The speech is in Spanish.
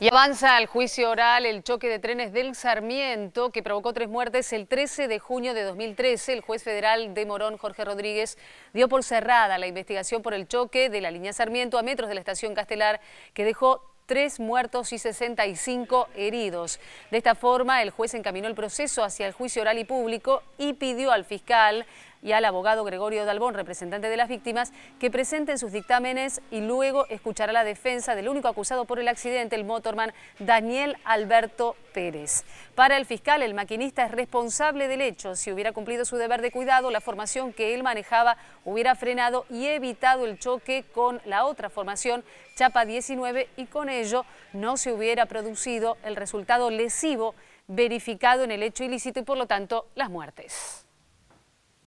Y avanza al juicio oral el choque de trenes del Sarmiento que provocó tres muertes el 13 de junio de 2013. El juez federal de Morón, Jorge Rodríguez, dio por cerrada la investigación por el choque de la línea Sarmiento a metros de la estación Castelar que dejó tres muertos y 65 heridos. De esta forma, el juez encaminó el proceso hacia el juicio oral y público y pidió al fiscal y al abogado Gregorio Dalbón, representante de las víctimas, que presenten sus dictámenes y luego escuchará la defensa del único acusado por el accidente, el motorman Daniel Alberto Pérez. Para el fiscal, el maquinista es responsable del hecho. Si hubiera cumplido su deber de cuidado, la formación que él manejaba hubiera frenado y evitado el choque con la otra formación, Chapa 19, y con ello no se hubiera producido el resultado lesivo verificado en el hecho ilícito y por lo tanto las muertes.